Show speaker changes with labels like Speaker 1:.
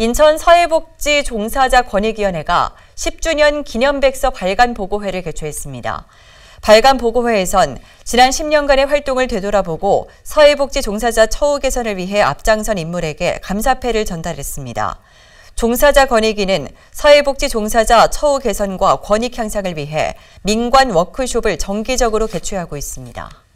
Speaker 1: 인천 사회복지 종사자 권익위원회가 10주년 기념백서 발간 보고회를 개최했습니다. 발간 보고회에선 지난 10년간의 활동을 되돌아보고 사회복지 종사자 처우 개선을 위해 앞장선 인물에게 감사패를 전달했습니다. 종사자 권익위는 사회복지 종사자 처우 개선과 권익 향상을 위해 민관 워크숍을 정기적으로 개최하고 있습니다.